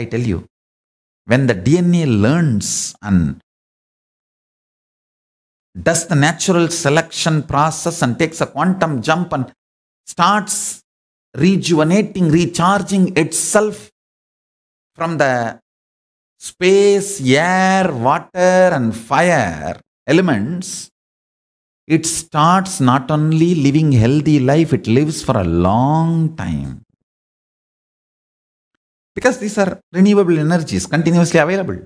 I tell you, when the DNA learns and does the natural selection process and takes a quantum jump and starts rejuvenating, recharging itself from the space, air, water, and fire elements, it starts not only living healthy life, it lives for a long time because these are renewable energies continuously available.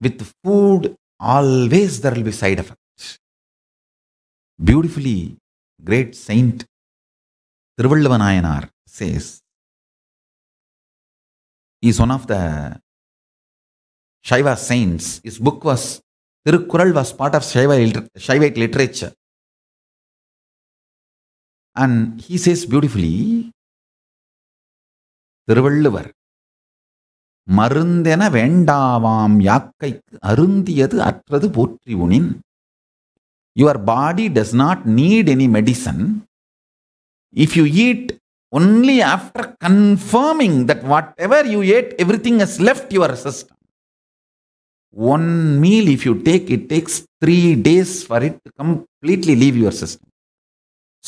With food, always there will be side effects. Beautifully, great saint Trivallava says, is one of the Shaiva saints. His book was Thirukkural was part of Shaiva, Shaivite literature. And he says beautifully, Thiruvalluvar மருந்தென வேண்டாவாம் யாக்கைக்கு அருந்தியது அற்றது போற்றி உனின் your body does not need any medicine if you eat only after confirming that whatever you ate everything is left your system one meal if you take it takes three days for it completely leave your system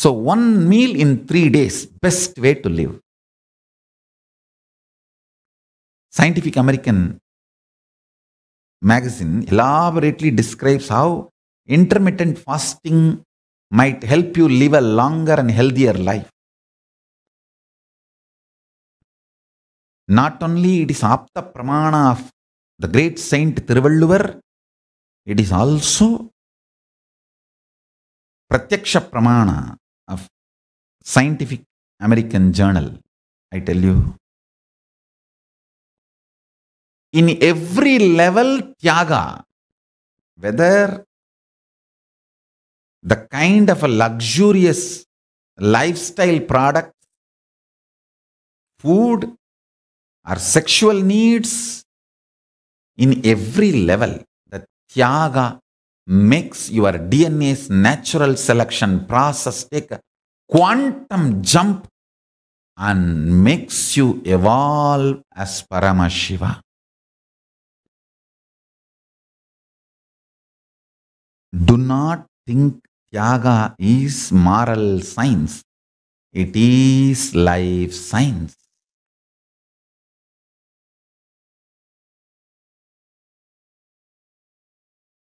so one meal in three days best way to live Scientific American magazine elaborately describes how intermittent fasting might help you live a longer and healthier life. Not only it is apta pramana of the great saint Tiruvalluvar, it is also pratyaksha pramana of scientific American journal. I tell you, in every level tyaga, whether the kind of a luxurious lifestyle product, food, or sexual needs, in every level, the tyaga makes your DNA's natural selection process take a quantum jump and makes you evolve as Paramashiva. think Yaga is moral science. It is life science.